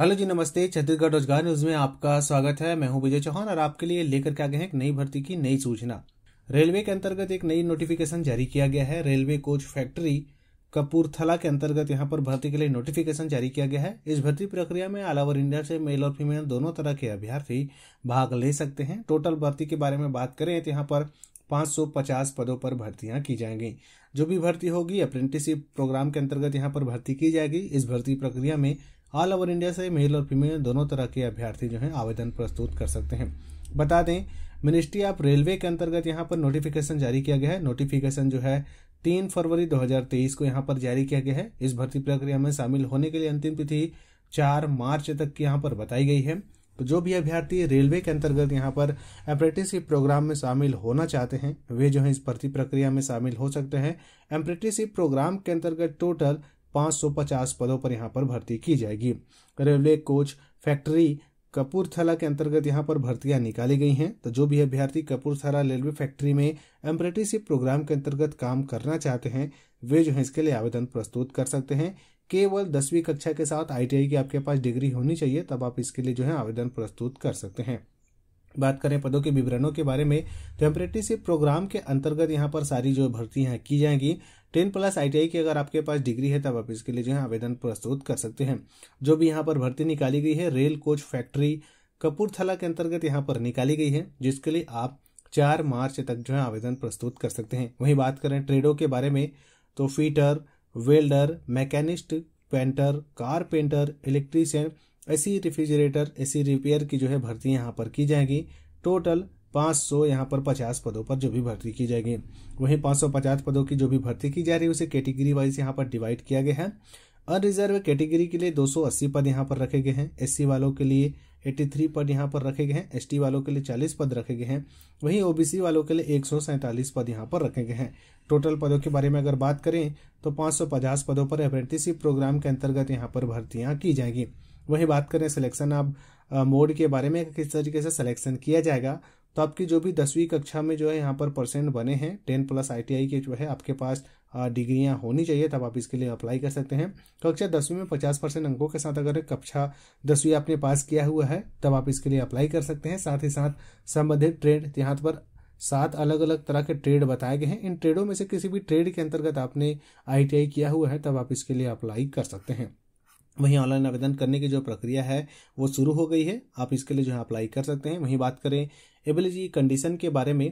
hello जी नमस्ते छत्तीसगढ़ रोजगार news में आपका स्वागत है मैं हूं विजय चौहान और आपके लिए लेकर के गए हैं एक नई भर्ती की नई सूचना रेलवे के अंतर्गत एक नई नोटिफिकेशन जारी किया गया है रेलवे कोच फैक्ट्री कपूरथला के अंतर्गत यहां पर भर्ती के लिए नोटिफिकेशन जारी किया गया है इस भर्ती प्रक्रिया में ऑल ओवर इंडिया से मेल और फीमेल दोनों तरह के अभ्यर्थी भाग ले सकते हैं टोटल भर्ती के बारे में बात करें तो यहाँ पर 550 पदों पर भर्तियां की जाएंगी जो भी भर्ती होगी अप्रेंटिसशिप प्रोग्राम के अंतर्गत यहां पर भर्ती की जाएगी इस भर्ती प्रक्रिया में ऑल ओवर इंडिया से मेल और फीमेल दोनों तरह के अभ्यर्थी जो हैं आवेदन प्रस्तुत कर सकते हैं बता दें मिनिस्ट्री ऑफ रेलवे के अंतर्गत यहाँ पर नोटिफिकेशन जारी किया गया है नोटिफिकेशन जो है तीन फरवरी 2023 को यहाँ पर जारी किया गया है इस भर्ती प्रक्रिया में शामिल होने के लिए अंतिम तिथि चार मार्च तक की यहाँ पर बताई गई है तो जो भी अभ्यर्थी रेलवे के अंतर्गत यहाँ पर अप्रेंटिसशिप प्रोग्राम में शामिल होना चाहते हैं वे जो है इस भर्ती प्रक्रिया में शामिल हो सकते हैं अप्रेंटिसशिप प्रोग्राम के अंतर्गत टोटल 550 पदों पर यहाँ पर भर्ती की जाएगी रेलवे कोच फैक्ट्री कपूरथला के अंतर्गत यहाँ पर भर्तियां निकाली गई हैं तो जो भी अभ्यर्थी कपूरथला रेलवे फैक्ट्री में एम्प्रेटिसिप प्रोग्राम के अंतर्गत काम करना चाहते हैं वे जो है इसके लिए आवेदन प्रस्तुत कर सकते हैं केवल दसवीं कक्षा के साथ आईटीआई की आपके पास डिग्री होनी चाहिए तब आप इसके लिए जो है आवेदन प्रस्तुत कर सकते हैं बात करें पदों के विवरणों के बारे में तो एम्प्रेटिसिप प्रोग्राम के अंतर्गत यहाँ पर सारी जो भर्तियाँ की जाएंगी टेन प्लस आईटीआई की अगर आपके पास डिग्री है तब आप इसके लिए जो है आवेदन प्रस्तुत कर सकते हैं जो भी यहाँ पर भर्ती निकाली गई है रेल कोच फैक्ट्री कपूरथला के अंतर्गत यहाँ पर निकाली गई है जिसके लिए आप चार मार्च तक जो है आवेदन प्रस्तुत कर सकते हैं वहीं बात करें ट्रेडों के बारे में तो fitter welder machinist painter car painter electrician AC refrigerator AC repair की जो है भर्ती यहाँ पर की जाएगी टोटल पाँच सौ यहाँ पर पचास पदों पर जो भी भर्ती की जाएगी वहीं पाँच सौ पचास पदों की जो भी भर्ती की जा रही है उसे कैटेगरी वाइज यहाँ पर डिवाइड किया गया है अनरिजर्व कैटेगरी के लिए 280 पद यहाँ पर रखे गए हैं सी वालों के लिए 83 पद यहाँ पर रखे गए हैं टी वालों के लिए 40 पद रखे गए हैं वहीं ओबीसी वालों के लिए एक पद यहाँ पर रखे गए हैं टोटल पदों के बारे में अगर बात करें तो पचास पदों पर अप्रेंटिसिप प्रोग्राम के अंतर्गत यहाँ पर भर्तियाँ की जाएंगी वहीं बात करें सिलेक्शन आप मोड के बारे में किस तरीके से सिलेक्शन किया जाएगा तो आपकी जो भी दसवीं कक्षा में जो है यहाँ पर परसेंट बने हैं टेन प्लस आईटीआई के जो है आपके पास डिग्रियाँ होनी चाहिए तब आप इसके लिए अप्लाई कर सकते हैं कक्षा दसवीं में पचास परसेंट अंकों के साथ अगर कक्षा दसवीं आपने पास किया हुआ है तब आप इसके लिए अप्लाई कर सकते हैं साथ ही साथ संबंधित ट्रेड यहाँ पर सात अलग अलग तरह के ट्रेड बताए गए हैं इन ट्रेडों में से किसी भी ट्रेड के अंतर्गत आपने आईटीआई किया हुआ है तब आप इसके लिए अप्लाई कर सकते हैं वहीं ऑनलाइन आवेदन करने की जो प्रक्रिया है वो शुरू हो गई है आप इसके लिए जो है अप्लाई कर सकते हैं वहीं बात करें एबिलिटी कंडीशन के बारे में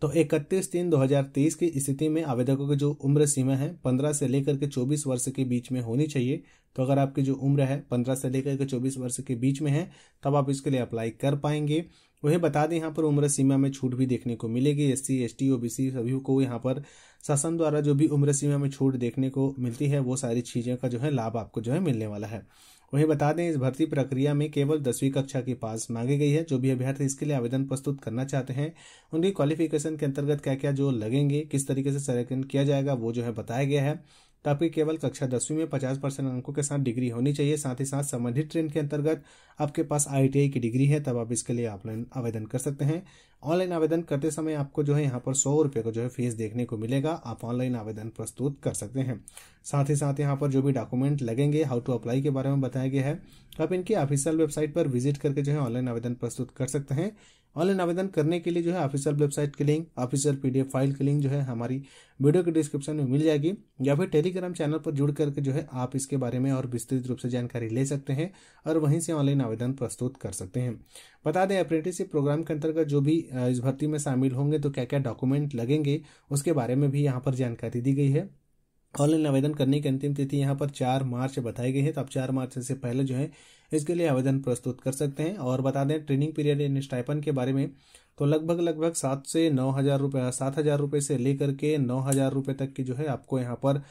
तो इकतीस तीन 2023 की स्थिति में आवेदकों की जो उम्र सीमा है 15 से लेकर के 24 वर्ष के बीच में होनी चाहिए तो अगर आपकी जो उम्र है 15 से लेकर के 24 वर्ष के बीच में है तब आप इसके लिए अप्लाई कर पाएंगे वहीं बता दें यहाँ पर उम्र सीमा में छूट भी देखने को मिलेगी S C S T O B C सभी को यहाँ पर शासन द्वारा जो भी उम्र सीमा में छूट देखने को मिलती है वो सारी चीज़ों का जो है लाभ आपको जो है मिलने वाला है वहीं बता दें इस भर्ती प्रक्रिया में केवल दसवीं कक्षा की पास मांगी गई है जो भी अभ्यर्थी इसके लिए आवेदन प्रस्तुत करना चाहते हैं उनकी क्वालिफिकेशन के अंतर्गत क्या क्या जो लगेंगे किस तरीके से सेलेक्शन किया जाएगा वो जो है बताया गया है तो आपकी केवल कक्षा दसवीं में पचास परसेंट अंकों के साथ डिग्री होनी चाहिए साथ ही साथ संबंधित ट्रेन के अंतर्गत आपके पास आई की डिग्री है तब आप इसके लिए ऑनलाइन आवेदन कर सकते हैं ऑनलाइन आवेदन करते समय आपको जो है यहाँ पर सौ रुपये का जो है फीस देखने को मिलेगा आप ऑनलाइन आवेदन प्रस्तुत कर सकते हैं साथ ही साथ यहाँ पर जो भी डॉक्यूमेंट लगेंगे हाउ टू अप्लाई के बारे में बताया गया है तो आप इनकी ऑफिशियल वेबसाइट पर विजिट करके जो है ऑनलाइन आवेदन प्रस्तुत कर सकते हैं ऑनलाइन आवेदन करने के लिए जो है ऑफिसियल वेबसाइट के लिंक ऑफिसियल पीडीएफ फाइल के लिंक जो है हमारी वीडियो के डिस्क्रिप्शन में मिल जाएगी या फिर टेलीग्राम चैनल पर जुड़ करके जो है आप इसके बारे में और विस्तृत रूप से जानकारी ले सकते हैं और वहीं से ऑनलाइन आवेदन प्रस्तुत कर सकते हैं बता दें अप्रेंटिसशिप प्रोग्राम के अंतर्गत जो भी इस भर्ती में शामिल होंगे तो क्या क्या डॉक्यूमेंट लगेंगे उसके बारे में भी यहाँ पर जानकारी दी गई है ऑनलाइन आवेदन करने की अंतिम तिथि यहाँ पर चार मार्च बताई गई है तो आप चार मार्च से पहले जो है इसके लिए आवेदन प्रस्तुत कर सकते हैं और बता दें ट्रेनिंग पीरियड इन स्टाइपन के बारे में तो लगभग लगभग सात से नौ हज़ार रुपये सात हज़ार रुपये से लेकर के नौ हज़ार रुपये तक की जो है आपको यहाँ पर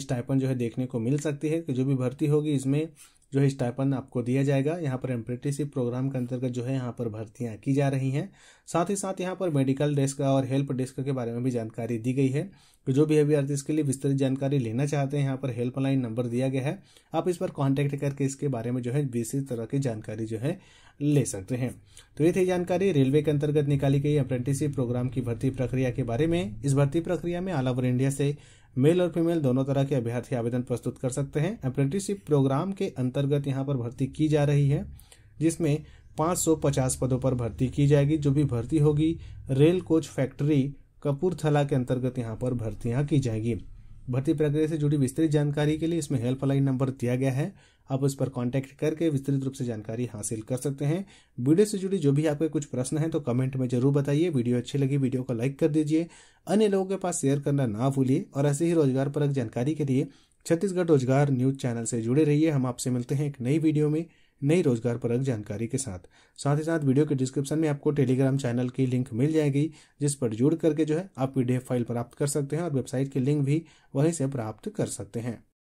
स्टाइपन जो है देखने को मिल सकती है कि जो भी भर्ती होगी इसमें जो है स्टाइपन आपको दिया जाएगा यहाँ पर एम्प्रेंटिसिप प्रोग्राम के अंतर्गत जो है यहाँ पर भर्तियाँ की जा रही हैं साथ ही साथ यहाँ पर मेडिकल डेस्क और हेल्प डेस्क के बारे में भी जानकारी दी गई है तो जो भी अभ्यर्थी इसके लिए विस्तृत जानकारी लेना चाहते हैं यहाँ पर हेल्पलाइन नंबर दिया गया है आप इस पर कॉन्टैक्ट करके इसके बारे में जो है विस्तृत तरह की जानकारी जो है ले सकते हैं तो ये थी जानकारी रेलवे के अंतर्गत निकाली गई अप्रेंटिसिप प्रोग्राम की भर्ती प्रक्रिया के बारे में इस भर्ती प्रक्रिया में ऑल ओवर इंडिया से मेल और फीमेल दोनों तरह के अभ्यर्थी आवेदन प्रस्तुत कर सकते हैं अप्रेंटिसशिप प्रोग्राम के अंतर्गत यहाँ पर भर्ती की जा रही है जिसमें 550 पदों पर भर्ती की जाएगी जो भी भर्ती होगी रेल कोच फैक्ट्री कपूरथला के अंतर्गत यहाँ पर भर्तियाँ की जाएंगी भर्ती प्रक्रिया से जुड़ी विस्तृत जानकारी के लिए इसमें हेल्पलाइन नंबर दिया गया है आप उस पर कॉन्टैक्ट करके विस्तृत रूप से जानकारी हासिल कर सकते हैं वीडियो से जुड़ी जो भी आपके कुछ प्रश्न हैं तो कमेंट में जरूर बताइए वीडियो अच्छी लगी वीडियो को लाइक कर दीजिए अन्य लोगों के पास शेयर करना ना भूलिए और ऐसे ही रोजगार परक जानकारी के लिए छत्तीसगढ़ रोजगार न्यूज चैनल से जुड़े रहिए हम आपसे मिलते हैं एक नई वीडियो में नई रोजगार परक जानकारी के साथ साथ ही साथ वीडियो के डिस्क्रिप्शन में आपको टेलीग्राम चैनल की लिंक मिल जाएगी जिस पर जुड़ करके जो है आप पीडीएफ फाइल प्राप्त कर सकते हैं और वेबसाइट की लिंक भी वहीं से प्राप्त कर सकते हैं